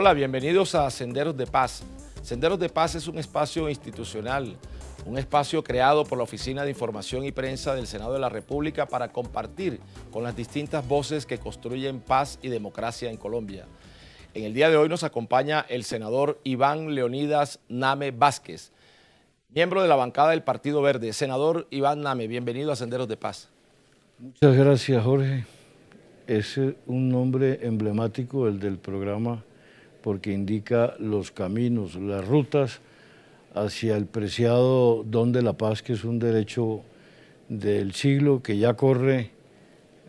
Hola, bienvenidos a Senderos de Paz. Senderos de Paz es un espacio institucional, un espacio creado por la Oficina de Información y Prensa del Senado de la República para compartir con las distintas voces que construyen paz y democracia en Colombia. En el día de hoy nos acompaña el senador Iván Leonidas Name Vázquez, miembro de la bancada del Partido Verde. Senador Iván Name, bienvenido a Senderos de Paz. Muchas gracias, Jorge. Es un nombre emblemático el del programa porque indica los caminos, las rutas hacia el preciado don de la paz, que es un derecho del siglo que ya corre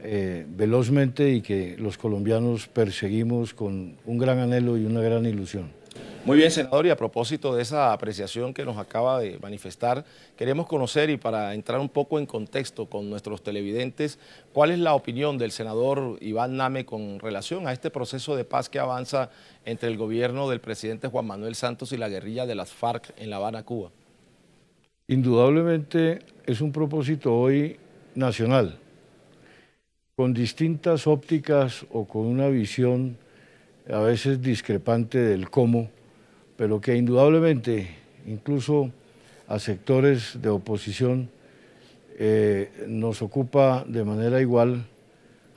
eh, velozmente y que los colombianos perseguimos con un gran anhelo y una gran ilusión. Muy bien, senador, y a propósito de esa apreciación que nos acaba de manifestar, queremos conocer y para entrar un poco en contexto con nuestros televidentes, cuál es la opinión del senador Iván Name con relación a este proceso de paz que avanza entre el gobierno del presidente Juan Manuel Santos y la guerrilla de las FARC en La Habana, Cuba. Indudablemente es un propósito hoy nacional, con distintas ópticas o con una visión a veces discrepante del cómo pero que indudablemente incluso a sectores de oposición eh, nos ocupa de manera igual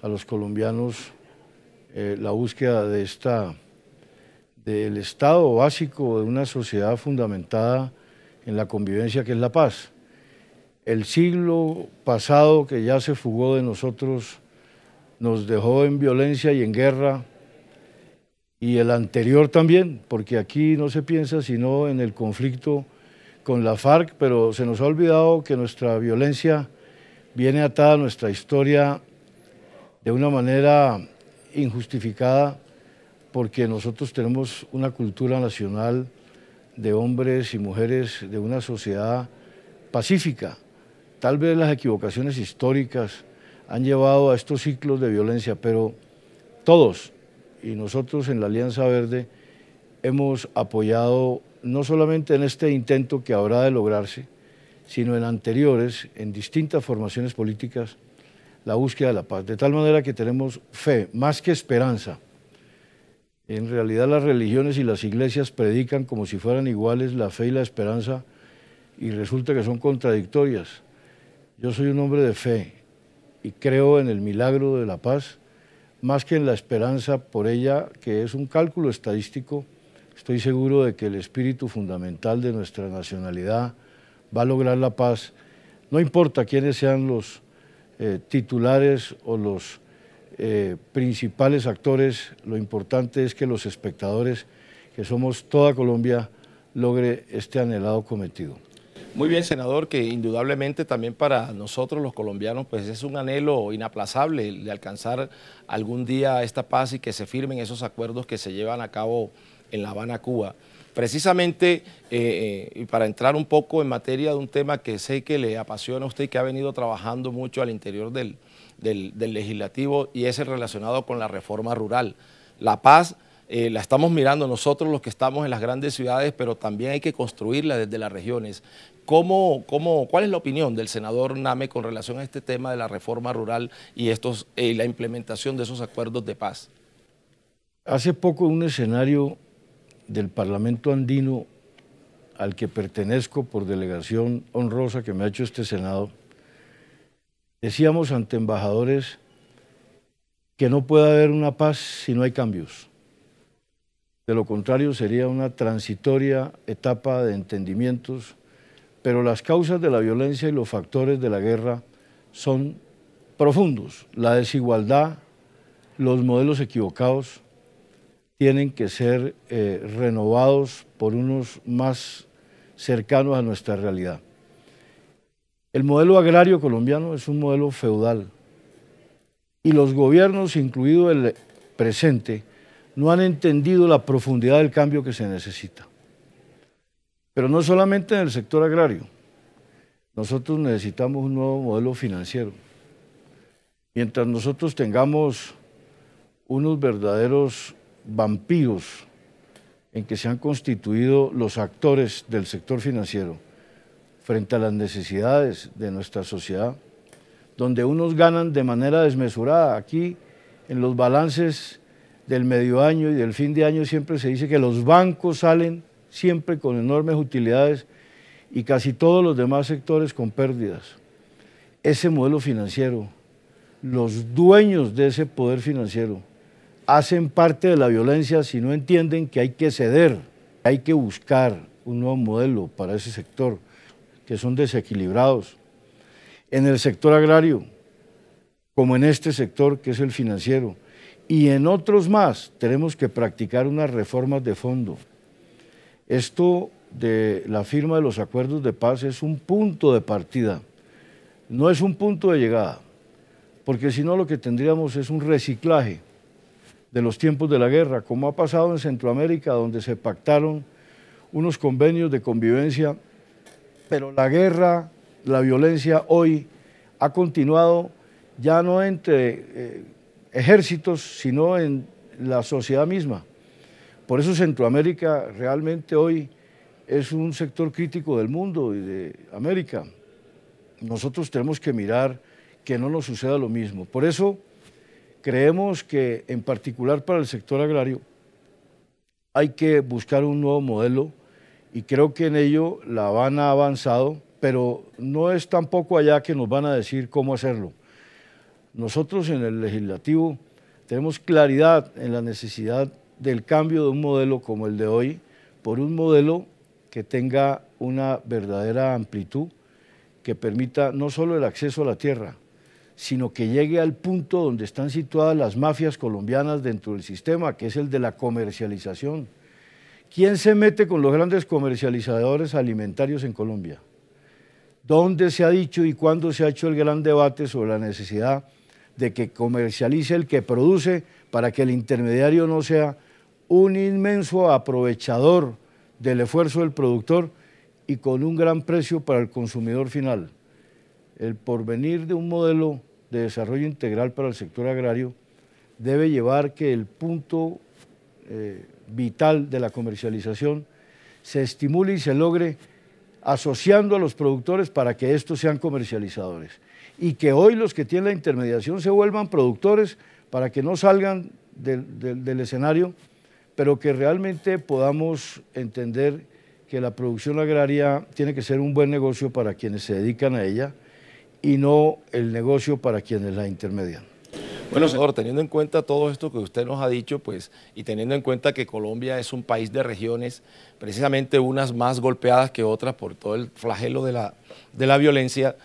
a los colombianos eh, la búsqueda de esta del estado básico de una sociedad fundamentada en la convivencia que es la paz. El siglo pasado que ya se fugó de nosotros nos dejó en violencia y en guerra, y el anterior también, porque aquí no se piensa sino en el conflicto con la FARC, pero se nos ha olvidado que nuestra violencia viene atada a nuestra historia de una manera injustificada, porque nosotros tenemos una cultura nacional de hombres y mujeres de una sociedad pacífica. Tal vez las equivocaciones históricas han llevado a estos ciclos de violencia, pero todos, y nosotros en la Alianza Verde hemos apoyado no solamente en este intento que habrá de lograrse, sino en anteriores, en distintas formaciones políticas, la búsqueda de la paz. De tal manera que tenemos fe, más que esperanza. En realidad las religiones y las iglesias predican como si fueran iguales la fe y la esperanza y resulta que son contradictorias. Yo soy un hombre de fe y creo en el milagro de la paz más que en la esperanza por ella, que es un cálculo estadístico, estoy seguro de que el espíritu fundamental de nuestra nacionalidad va a lograr la paz, no importa quiénes sean los eh, titulares o los eh, principales actores, lo importante es que los espectadores, que somos toda Colombia, logre este anhelado cometido. Muy bien, senador, que indudablemente también para nosotros los colombianos pues es un anhelo inaplazable de alcanzar algún día esta paz y que se firmen esos acuerdos que se llevan a cabo en La Habana, Cuba. Precisamente, eh, eh, y para entrar un poco en materia de un tema que sé que le apasiona a usted y que ha venido trabajando mucho al interior del, del, del legislativo y es el relacionado con la reforma rural. La paz eh, la estamos mirando nosotros los que estamos en las grandes ciudades, pero también hay que construirla desde las regiones. ¿Cómo, cómo, cuál es la opinión del senador Name con relación a este tema de la reforma rural y estos, eh, la implementación de esos acuerdos de paz? Hace poco en un escenario del Parlamento andino al que pertenezco por delegación honrosa que me ha hecho este Senado, decíamos ante embajadores que no puede haber una paz si no hay cambios. De lo contrario, sería una transitoria etapa de entendimientos, pero las causas de la violencia y los factores de la guerra son profundos. La desigualdad, los modelos equivocados tienen que ser eh, renovados por unos más cercanos a nuestra realidad. El modelo agrario colombiano es un modelo feudal y los gobiernos, incluido el presente, no han entendido la profundidad del cambio que se necesita. Pero no solamente en el sector agrario. Nosotros necesitamos un nuevo modelo financiero. Mientras nosotros tengamos unos verdaderos vampiros en que se han constituido los actores del sector financiero frente a las necesidades de nuestra sociedad, donde unos ganan de manera desmesurada. Aquí en los balances del medio año y del fin de año siempre se dice que los bancos salen siempre con enormes utilidades y casi todos los demás sectores con pérdidas. Ese modelo financiero, los dueños de ese poder financiero, hacen parte de la violencia si no entienden que hay que ceder, hay que buscar un nuevo modelo para ese sector, que son desequilibrados. En el sector agrario, como en este sector que es el financiero, y en otros más tenemos que practicar unas reformas de fondo. Esto de la firma de los acuerdos de paz es un punto de partida, no es un punto de llegada, porque si no lo que tendríamos es un reciclaje de los tiempos de la guerra, como ha pasado en Centroamérica, donde se pactaron unos convenios de convivencia, pero la guerra, la violencia hoy ha continuado ya no entre eh, ejércitos, sino en la sociedad misma. Por eso Centroamérica realmente hoy es un sector crítico del mundo y de América. Nosotros tenemos que mirar que no nos suceda lo mismo. Por eso creemos que en particular para el sector agrario hay que buscar un nuevo modelo y creo que en ello La Habana ha avanzado, pero no es tampoco allá que nos van a decir cómo hacerlo. Nosotros en el legislativo tenemos claridad en la necesidad del cambio de un modelo como el de hoy por un modelo que tenga una verdadera amplitud, que permita no solo el acceso a la tierra, sino que llegue al punto donde están situadas las mafias colombianas dentro del sistema, que es el de la comercialización. ¿Quién se mete con los grandes comercializadores alimentarios en Colombia? ¿Dónde se ha dicho y cuándo se ha hecho el gran debate sobre la necesidad de que comercialice el que produce para que el intermediario no sea un inmenso aprovechador del esfuerzo del productor y con un gran precio para el consumidor final. El porvenir de un modelo de desarrollo integral para el sector agrario debe llevar que el punto eh, vital de la comercialización se estimule y se logre asociando a los productores para que estos sean comercializadores y que hoy los que tienen la intermediación se vuelvan productores para que no salgan del, escenario, pero que realmente podamos entender que la producción agraria tiene que ser un buen negocio para quienes se dedican a ella y no el negocio para quienes la intermedian. Bueno, señor, teniendo en cuenta todo esto que usted nos ha dicho, pues, y teniendo en cuenta que Colombia es un país de regiones, precisamente unas más golpeadas que otras por todo el flagelo de la, de la violencia,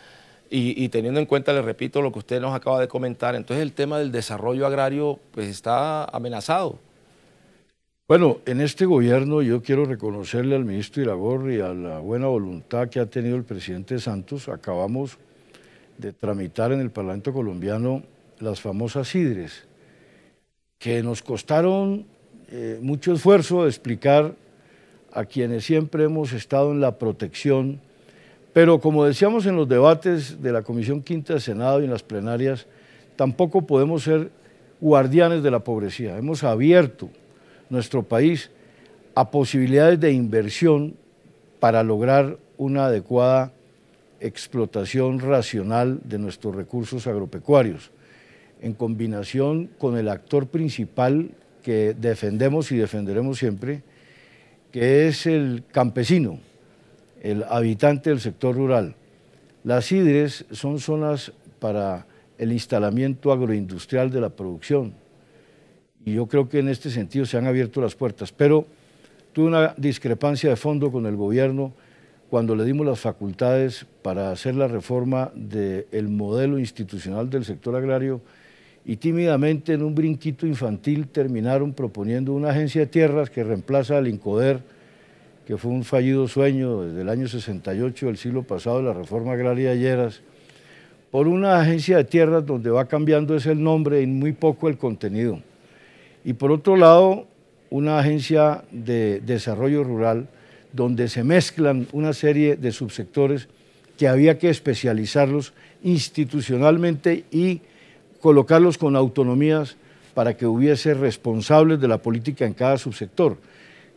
y, teniendo en cuenta, le repito, lo que usted nos acaba de comentar, entonces el tema del desarrollo agrario pues, está amenazado. Bueno, en este gobierno yo quiero reconocerle al ministro y a la buena voluntad que ha tenido el presidente Santos. Acabamos de tramitar en el Parlamento colombiano las famosas IDRES, que nos costaron eh, mucho esfuerzo explicar a quienes siempre hemos estado en la protección pero como decíamos en los debates de la Comisión Quinta del Senado y en las plenarias, tampoco podemos ser guardianes de la pobrecía. Hemos abierto nuestro país a posibilidades de inversión para lograr una adecuada explotación racional de nuestros recursos agropecuarios, en combinación con el actor principal que defendemos y defenderemos siempre, que es el campesino, el habitante del sector rural. Las IDRES son zonas para el instalamiento agroindustrial de la producción. Y yo creo que en este sentido se han abierto las puertas. Pero tuve una discrepancia de fondo con el gobierno cuando le dimos las facultades para hacer la reforma del modelo institucional del sector agrario y tímidamente en un brinquito infantil terminaron proponiendo una agencia de tierras que reemplaza al INCODER que fue un fallido sueño desde el año 68 del siglo pasado, la reforma agraria de por una agencia de tierras donde va cambiando es el nombre y muy poco el contenido. Y por otro lado, una agencia de desarrollo rural donde se mezclan una serie de subsectores que había que especializarlos institucionalmente y colocarlos con autonomías para que hubiese responsables de la política en cada subsector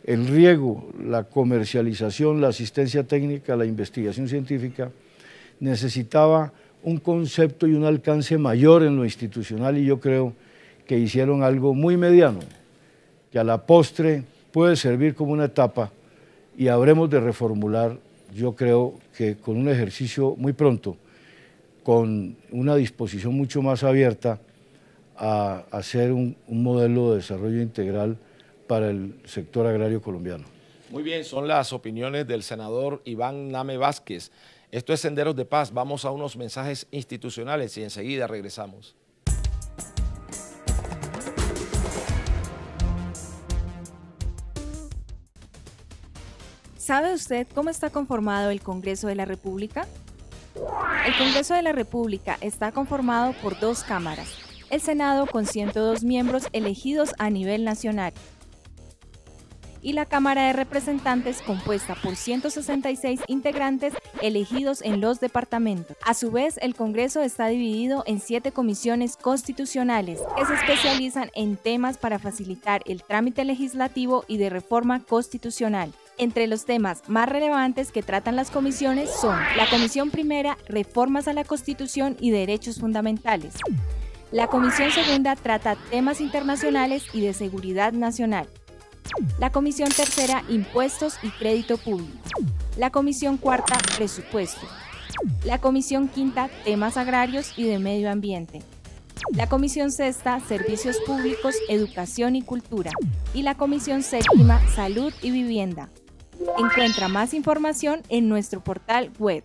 el riego, la comercialización, la asistencia técnica, la investigación científica, necesitaba un concepto y un alcance mayor en lo institucional y yo creo que hicieron algo muy mediano, que a la postre puede servir como una etapa y habremos de reformular, yo creo que con un ejercicio muy pronto, con una disposición mucho más abierta a hacer un, un modelo de desarrollo integral para el sector agrario colombiano. Muy bien, son las opiniones del senador Iván Name Vázquez. Esto es Senderos de Paz. Vamos a unos mensajes institucionales y enseguida regresamos. ¿Sabe usted cómo está conformado el Congreso de la República? El Congreso de la República está conformado por dos cámaras, el Senado con 102 miembros elegidos a nivel nacional y la Cámara de Representantes compuesta por 166 integrantes elegidos en los departamentos. A su vez, el Congreso está dividido en siete comisiones constitucionales que se especializan en temas para facilitar el trámite legislativo y de reforma constitucional. Entre los temas más relevantes que tratan las comisiones son la Comisión Primera, Reformas a la Constitución y Derechos Fundamentales. La Comisión Segunda trata temas internacionales y de seguridad nacional. La Comisión Tercera, Impuestos y Crédito Público. La Comisión Cuarta, Presupuesto. La Comisión Quinta, Temas Agrarios y de Medio Ambiente. La Comisión Sexta, Servicios Públicos, Educación y Cultura. Y la Comisión Séptima, Salud y Vivienda. Encuentra más información en nuestro portal web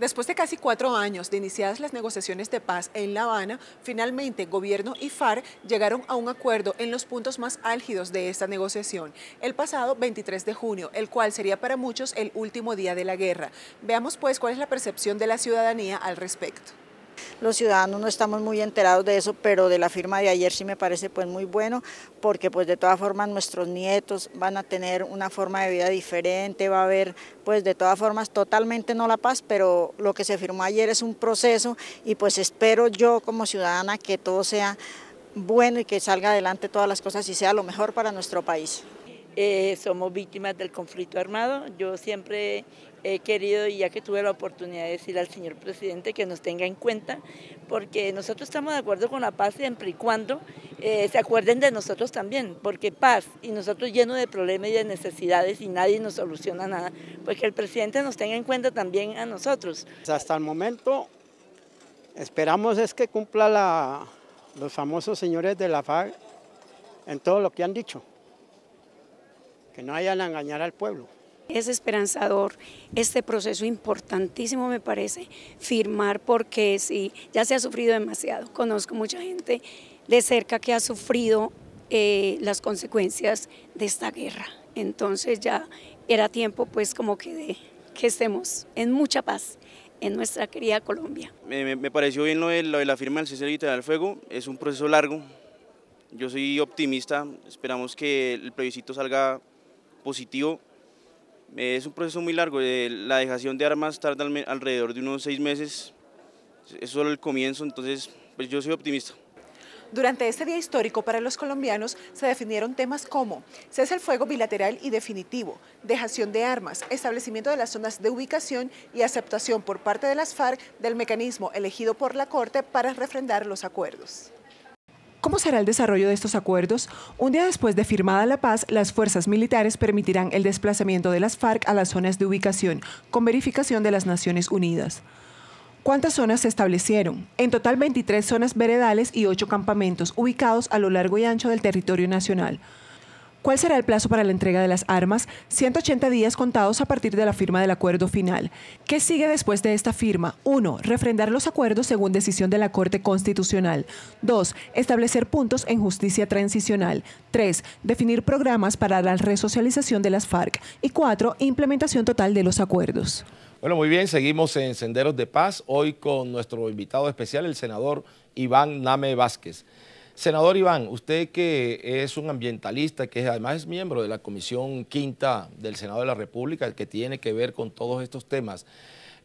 Después de casi cuatro años de iniciadas las negociaciones de paz en La Habana, finalmente gobierno y FARC llegaron a un acuerdo en los puntos más álgidos de esta negociación, el pasado 23 de junio, el cual sería para muchos el último día de la guerra. Veamos pues cuál es la percepción de la ciudadanía al respecto. Los ciudadanos no estamos muy enterados de eso, pero de la firma de ayer sí me parece pues muy bueno, porque pues de todas formas nuestros nietos van a tener una forma de vida diferente, va a haber pues de todas formas totalmente no la paz, pero lo que se firmó ayer es un proceso y pues espero yo como ciudadana que todo sea bueno y que salga adelante todas las cosas y sea lo mejor para nuestro país. Eh, somos víctimas del conflicto armado. Yo siempre he querido, y ya que tuve la oportunidad de decir al señor presidente que nos tenga en cuenta, porque nosotros estamos de acuerdo con la paz siempre y cuando eh, se acuerden de nosotros también, porque paz y nosotros llenos de problemas y de necesidades y nadie nos soluciona nada, pues que el presidente nos tenga en cuenta también a nosotros. Pues hasta el momento esperamos es que cumpla la, los famosos señores de la FAG en todo lo que han dicho no hayan a engañar al pueblo. Es esperanzador este proceso importantísimo, me parece, firmar porque si ya se ha sufrido demasiado. Conozco mucha gente de cerca que ha sufrido eh, las consecuencias de esta guerra. Entonces ya era tiempo pues como que, de, que estemos en mucha paz en nuestra querida Colombia. Me, pareció bien lo de, la firma del cese del fuego, es un proceso largo, yo soy optimista, esperamos que el plebiscito salga positivo. Eh, es un proceso muy largo, eh, la dejación de armas tarda alrededor de unos seis meses, es solo el comienzo, entonces pues, yo soy optimista. Durante este día histórico para los colombianos se definieron temas como cese el fuego bilateral y definitivo, dejación de armas, establecimiento de las zonas de ubicación y aceptación por parte de las FARC del mecanismo elegido por la Corte para refrendar los acuerdos. ¿Cómo será el desarrollo de estos acuerdos? Un día después de firmada la paz, las fuerzas militares permitirán el desplazamiento de las FARC a las zonas de ubicación, con verificación de las Naciones Unidas. ¿Cuántas zonas se establecieron? En total 23 zonas veredales y 8 campamentos ubicados a lo largo y ancho del territorio nacional. ¿Cuál será el plazo para la entrega de las armas? 180 días contados a partir de la firma del acuerdo final. ¿Qué sigue después de esta firma? 1. Refrendar los acuerdos según decisión de la Corte Constitucional. 2. Establecer puntos en justicia transicional. 3. Definir programas para la resocialización de las FARC. Y 4. Implementación total de los acuerdos. Bueno, muy bien, seguimos en Senderos de Paz, hoy con nuestro invitado especial, el senador Iván Name Vázquez. Senador Iván, usted que es un ambientalista, que además es miembro de la Comisión Quinta del Senado de la República, que tiene que ver con todos estos temas,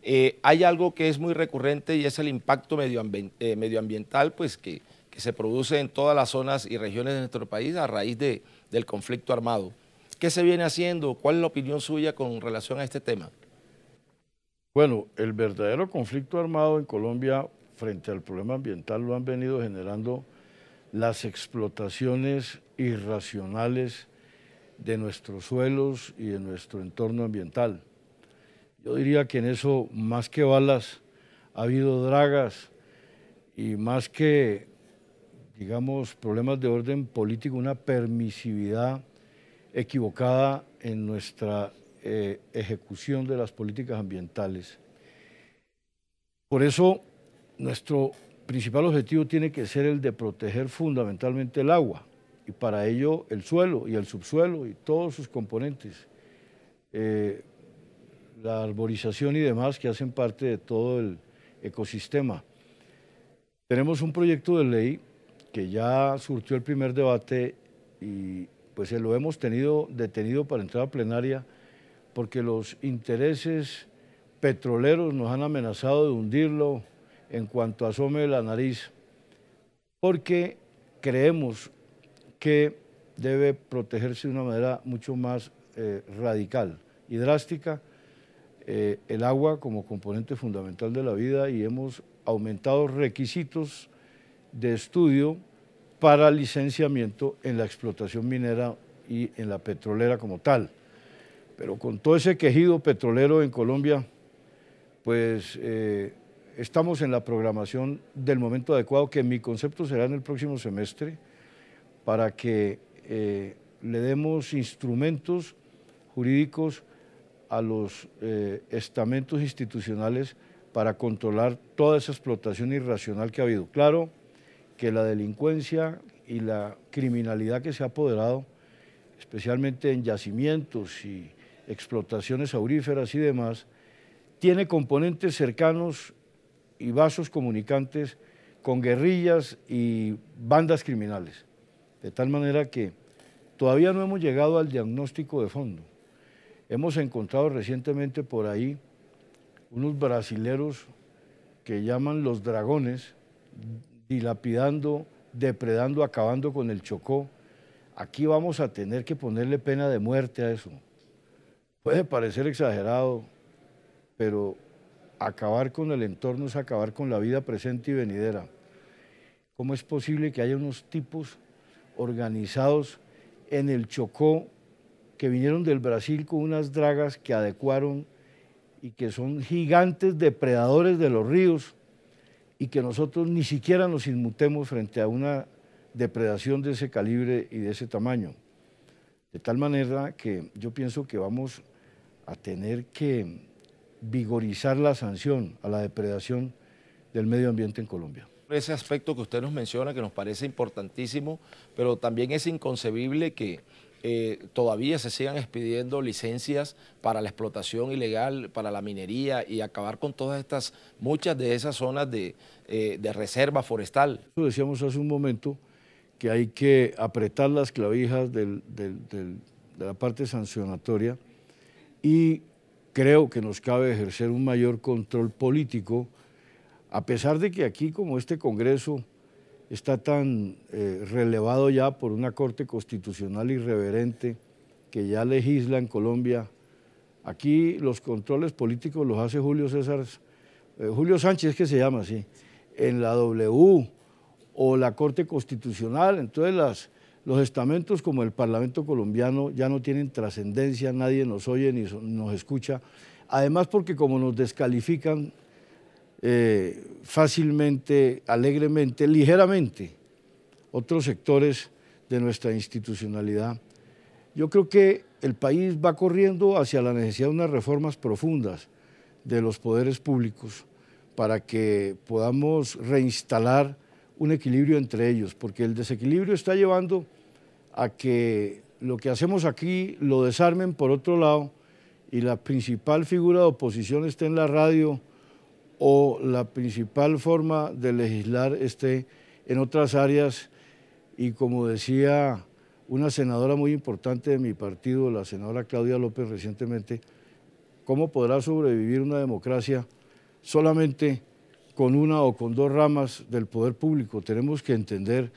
eh, hay algo que es muy recurrente y es el impacto medioambiental eh, pues, que, se produce en todas las zonas y regiones de nuestro país a raíz de, del conflicto armado. ¿Qué se viene haciendo? ¿Cuál es la opinión suya con relación a este tema? Bueno, el verdadero conflicto armado en Colombia frente al problema ambiental lo han venido generando las explotaciones irracionales de nuestros suelos y de nuestro entorno ambiental. Yo diría que en eso, más que balas, ha habido dragas y más que, digamos, problemas de orden político, una permisividad equivocada en nuestra eh, ejecución de las políticas ambientales. Por eso, nuestro principal objetivo tiene que ser el de proteger fundamentalmente el agua y para ello el suelo y el subsuelo y todos sus componentes, eh, la arborización y demás que hacen parte de todo el ecosistema. Tenemos un proyecto de ley que ya surtió el primer debate y pues lo hemos tenido detenido para entrar a plenaria porque los intereses petroleros nos han amenazado de hundirlo, en cuanto asome la nariz, porque creemos que debe protegerse de una manera mucho más eh, radical y drástica eh, el agua como componente fundamental de la vida y hemos aumentado requisitos de estudio para licenciamiento en la explotación minera y en la petrolera como tal. Pero con todo ese quejido petrolero en Colombia, pues eh, Estamos en la programación del momento adecuado, que mi concepto será en el próximo semestre, para que eh, le demos instrumentos jurídicos a los eh, estamentos institucionales para controlar toda esa explotación irracional que ha habido. Claro que la delincuencia y la criminalidad que se ha apoderado, especialmente en yacimientos y explotaciones auríferas y demás, tiene componentes cercanos y vasos comunicantes con guerrillas y bandas criminales. De tal manera que todavía no hemos llegado al diagnóstico de fondo. Hemos encontrado recientemente por ahí unos brasileros que llaman los dragones, dilapidando, depredando, acabando con el Chocó. Aquí vamos a tener que ponerle pena de muerte a eso. Puede parecer exagerado, pero acabar con el entorno es acabar con la vida presente y venidera. ¿Cómo es posible que haya unos tipos organizados en el Chocó que vinieron del Brasil con unas dragas que adecuaron y que son gigantes depredadores de los ríos y que nosotros ni siquiera nos inmutemos frente a una depredación de ese calibre y de ese tamaño? De tal manera que yo pienso que vamos a tener que vigorizar la sanción a la depredación del medio ambiente en Colombia. Ese aspecto que usted nos menciona, que nos parece importantísimo, pero también es inconcebible que eh, todavía se sigan expidiendo licencias para la explotación ilegal, para la minería y acabar con todas estas, muchas de esas zonas de, eh, de reserva forestal. decíamos hace un momento que hay que apretar las clavijas del, de la parte sancionatoria y creo que nos cabe ejercer un mayor control político, a pesar de que aquí, como este Congreso está tan eh, relevado ya por una Corte Constitucional irreverente que ya legisla en Colombia, aquí los controles políticos los hace Julio César, eh, Julio Sánchez, que se llama así, en la W o la Corte Constitucional, en todas las los estamentos como el Parlamento colombiano ya no tienen trascendencia, nadie nos oye ni nos escucha. Además porque como nos descalifican eh, fácilmente, alegremente, ligeramente, otros sectores de nuestra institucionalidad, yo creo que el país va corriendo hacia la necesidad de unas reformas profundas de los poderes públicos para que podamos reinstalar un equilibrio entre ellos, porque el desequilibrio está llevando a que lo que hacemos aquí lo desarmen por otro lado y la principal figura de oposición esté en la radio o la principal forma de legislar esté en otras áreas y como decía una senadora muy importante de mi partido, la senadora Claudia López recientemente, ¿cómo podrá sobrevivir una democracia solamente con una o con dos ramas del poder público. Tenemos que entender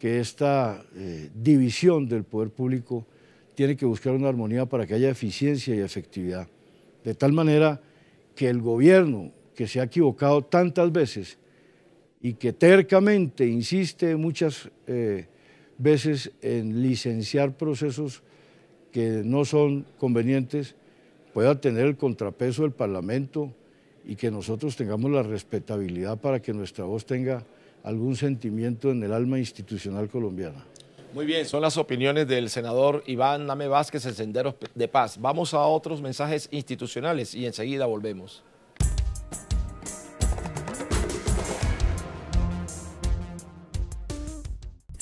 que esta eh, división del poder público tiene que buscar una armonía para que haya eficiencia y efectividad. De tal manera que el gobierno, que se ha equivocado tantas veces y que tercamente insiste muchas eh, veces en licenciar procesos que no son convenientes, pueda tener el contrapeso del Parlamento, y que nosotros tengamos la respetabilidad para que nuestra voz tenga algún sentimiento en el alma institucional colombiana. Muy bien, son las opiniones del senador Iván Name Vázquez, el Sendero de Paz. Vamos a otros mensajes institucionales y enseguida volvemos.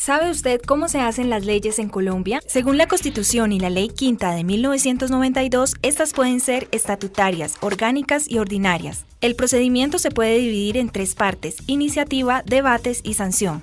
¿Sabe usted cómo se hacen las leyes en Colombia? Según la Constitución y la Ley Quinta de 1992, estas pueden ser estatutarias, orgánicas y ordinarias. El procedimiento se puede dividir en tres partes, iniciativa, debates y sanción.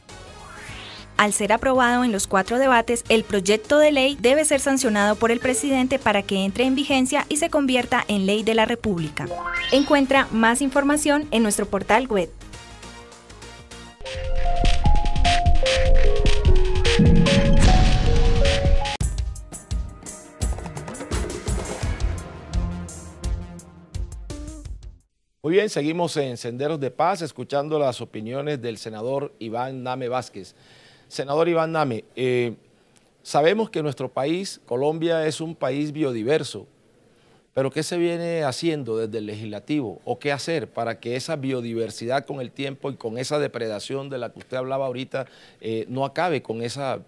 al ser aprobado en los cuatro debates, el proyecto de ley debe ser sancionado por el presidente para que entre en vigencia y se convierta en ley de la República. Encuentra más información en nuestro portal web. Muy bien, seguimos en Senderos de Paz escuchando las opiniones del senador Iván Name Vázquez. Senador Iván Name, eh, sabemos que nuestro país, Colombia, es un país biodiverso, pero ¿qué se viene haciendo desde el legislativo o qué hacer para que esa biodiversidad con el tiempo y con esa depredación de la que usted hablaba ahorita eh, no acabe con esa,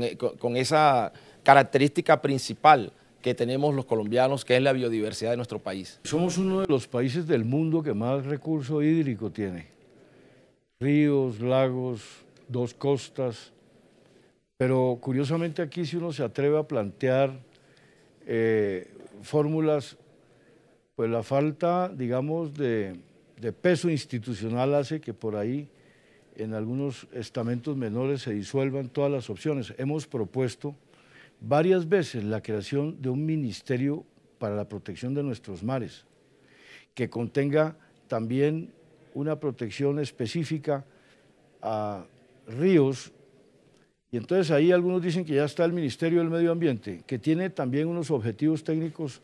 eh, con esa característica principal? que tenemos los colombianos, que es la biodiversidad de nuestro país. Somos uno de los países del mundo que más recurso hídrico tiene. Ríos, lagos, dos costas. Pero curiosamente aquí si uno se atreve a plantear eh, fórmulas, pues la falta, digamos, de peso institucional hace que por ahí en algunos estamentos menores se disuelvan todas las opciones. Hemos propuesto varias veces la creación de un ministerio para la protección de nuestros mares, que contenga también una protección específica a ríos. Y entonces ahí algunos dicen que ya está el Ministerio del Medio Ambiente, que tiene también unos objetivos técnicos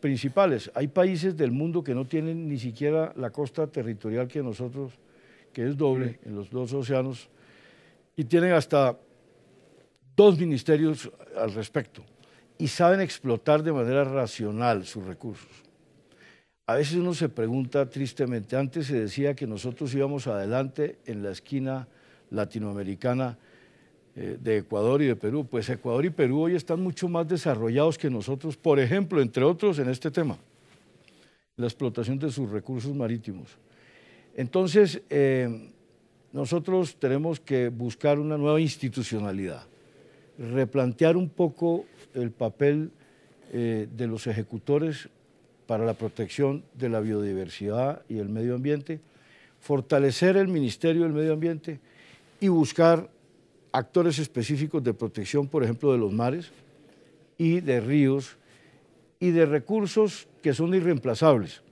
principales. Hay países del mundo que no tienen ni siquiera la costa territorial que nosotros, que es doble en los dos océanos, y tienen hasta dos ministerios al respecto y saben explotar de manera racional sus recursos. A veces uno se pregunta tristemente, antes se decía que nosotros íbamos adelante en la esquina latinoamericana eh, de Ecuador y de Perú. Pues Ecuador y Perú hoy están mucho más desarrollados que nosotros, por ejemplo, entre otros, en este tema, la explotación de sus recursos marítimos. Entonces, eh, nosotros tenemos que buscar una nueva institucionalidad, replantear un poco el papel eh, de los ejecutores para la protección de la biodiversidad y el medio ambiente, fortalecer el Ministerio del Medio Ambiente, y buscar actores específicos de protección, por ejemplo, de los mares y de ríos y de recursos que son irreemplazables.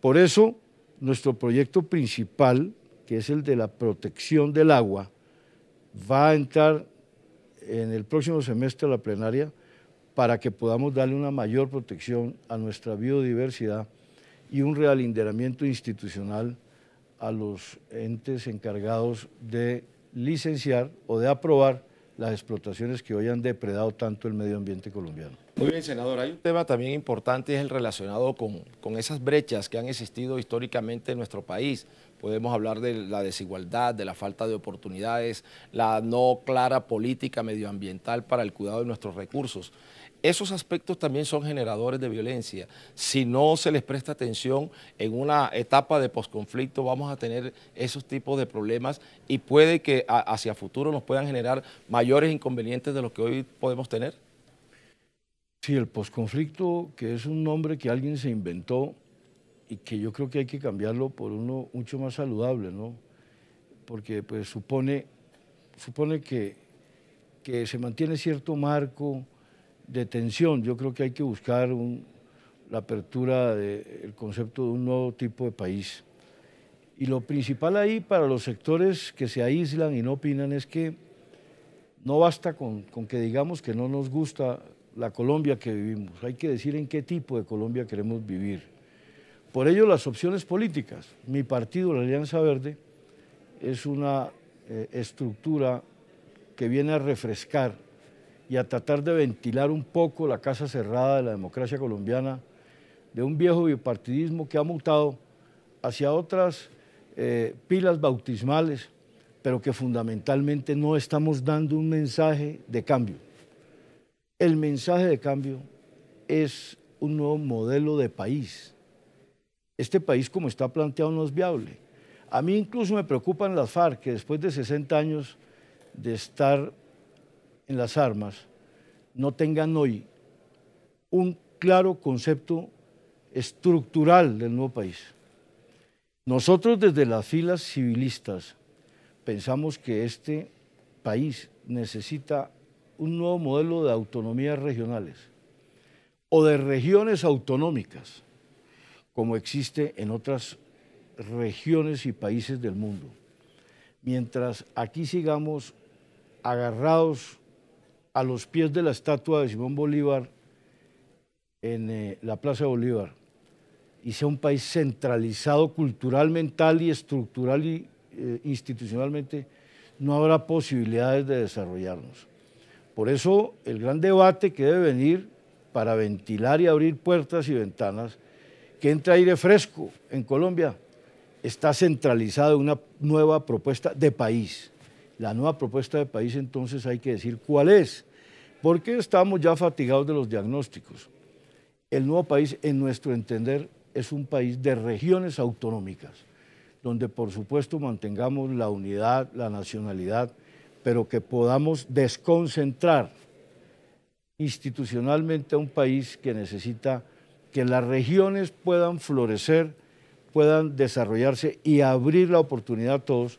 Por eso, nuestro proyecto principal, que es el de la protección del agua, va a entrar en el próximo semestre a la plenaria para que podamos darle una mayor protección a nuestra biodiversidad y un realinderamiento institucional a los entes encargados de licenciar o de aprobar las explotaciones que hoy han depredado tanto el medio ambiente colombiano. Muy bien, senador. Hay un tema también importante, es el relacionado con, con esas brechas que han existido históricamente en nuestro país. Podemos hablar de la desigualdad, de la falta de oportunidades, la no clara política medioambiental para el cuidado de nuestros recursos esos aspectos también son generadores de violencia. Si no se les presta atención en una etapa de posconflicto, vamos a tener esos tipos de problemas y puede que hacia futuro nos puedan generar mayores inconvenientes de los que hoy podemos tener. Sí, el posconflicto, que es un nombre que alguien se inventó y que yo creo que hay que cambiarlo por uno mucho más saludable, ¿no? Porque pues, supone, supone que, que se mantiene cierto marco, de tensión. Yo creo que hay que buscar la apertura del concepto de un nuevo tipo de país. Y lo principal ahí para los sectores que se aíslan y no opinan es que no basta con, que digamos que no nos gusta la Colombia que vivimos, hay que decir en qué tipo de Colombia queremos vivir. Por ello las opciones políticas, mi partido, la Alianza Verde, es una eh, estructura que viene a refrescar y a tratar de ventilar un poco la casa cerrada de la democracia colombiana, de un viejo bipartidismo que ha mutado hacia otras eh, pilas bautismales, pero que fundamentalmente no estamos dando un mensaje de cambio. El mensaje de cambio es un nuevo modelo de país. Este país como está planteado no es viable. A mí incluso me preocupan las FARC, que después de 60 años de estar las armas no tengan hoy un claro concepto estructural del nuevo país. Nosotros desde las filas civilistas pensamos que este país necesita un nuevo modelo de autonomías regionales o de regiones autonómicas, como existe en otras regiones y países del mundo. Mientras aquí sigamos agarrados a los pies de la estatua de Simón Bolívar en eh, la Plaza Bolívar y sea un país centralizado cultural, mental y estructural y eh, institucionalmente, no habrá posibilidades de desarrollarnos. Por eso el gran debate que debe venir para ventilar y abrir puertas y ventanas, que entra aire fresco en Colombia, está centralizado en una nueva propuesta de país la nueva propuesta de país entonces hay que decir cuál es, porque estamos ya fatigados de los diagnósticos. El nuevo país, en nuestro entender, es un país de regiones autonómicas, donde por supuesto mantengamos la unidad, la nacionalidad, pero que podamos desconcentrar institucionalmente a un país que necesita que las regiones puedan florecer, puedan desarrollarse y abrir la oportunidad a todos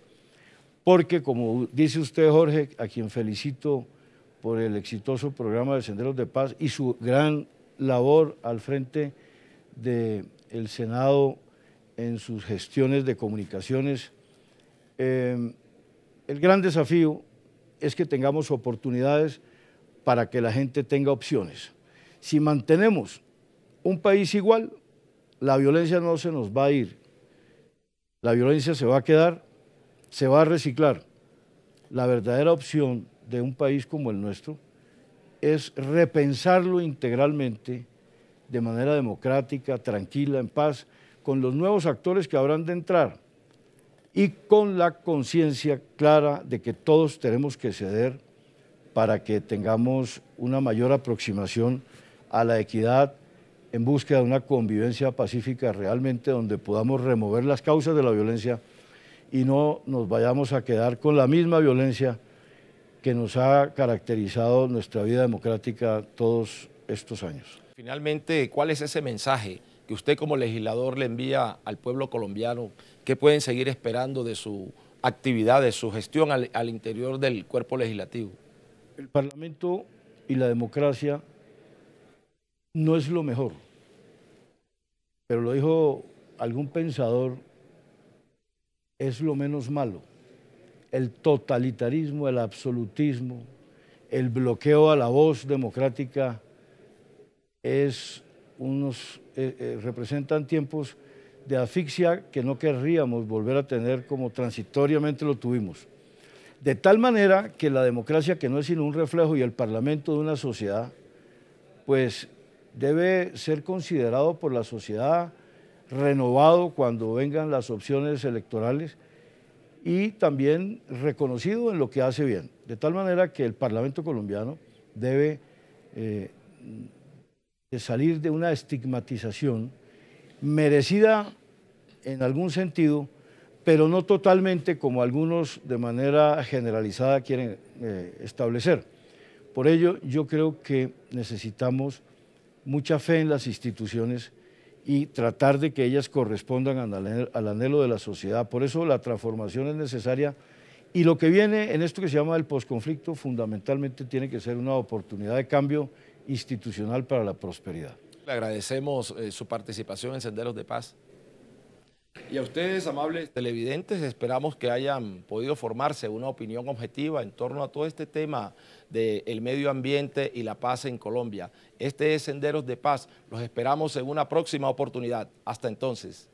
porque como dice usted, Jorge, a quien felicito por el exitoso programa de Senderos de Paz y su gran labor al frente del Senado en sus gestiones de comunicaciones, em, el gran desafío es que tengamos oportunidades para que la gente tenga opciones. Si mantenemos un país igual, la violencia no se nos va a ir, la violencia se va a quedar se va a reciclar. La verdadera opción de un país como el nuestro es repensarlo integralmente, de manera democrática, tranquila, en paz, con los nuevos actores que habrán de entrar y con la conciencia clara de que todos tenemos que ceder para que tengamos una mayor aproximación a la equidad en búsqueda de una convivencia pacífica realmente donde podamos remover las causas de la violencia y no nos vayamos a quedar con la misma violencia que nos ha caracterizado nuestra vida democrática todos estos años. Finalmente, ¿cuál es ese mensaje que usted como legislador le envía al pueblo colombiano? ¿Qué pueden seguir esperando de su actividad, de su gestión al, al interior del cuerpo legislativo? El Parlamento y la democracia no es lo mejor, pero lo dijo algún pensador es lo menos malo. El totalitarismo, el absolutismo, el bloqueo a la voz democrática es unos, eh, eh, representan tiempos de asfixia que no querríamos volver a tener como transitoriamente lo tuvimos. De tal manera que la democracia, que no es sino un reflejo y el parlamento de una sociedad, pues debe ser considerado por la sociedad renovado cuando vengan las opciones electorales y también reconocido en lo que hace bien. De tal manera que el Parlamento colombiano debe eh, salir de una estigmatización merecida en algún sentido, pero no totalmente como algunos de manera generalizada quieren eh, establecer. Por ello, yo creo que necesitamos mucha fe en las instituciones y tratar de que ellas correspondan al anhelo de la sociedad. Por eso la transformación es necesaria y lo que viene en esto que se llama el posconflicto fundamentalmente tiene que ser una oportunidad de cambio institucional para la prosperidad. Le agradecemos eh, su participación en Senderos de Paz. Y a ustedes, amables televidentes, esperamos que hayan podido formarse una opinión objetiva en torno a todo este tema del medio ambiente y la paz en Colombia. Este es Senderos de Paz. Los esperamos en una próxima oportunidad. Hasta entonces.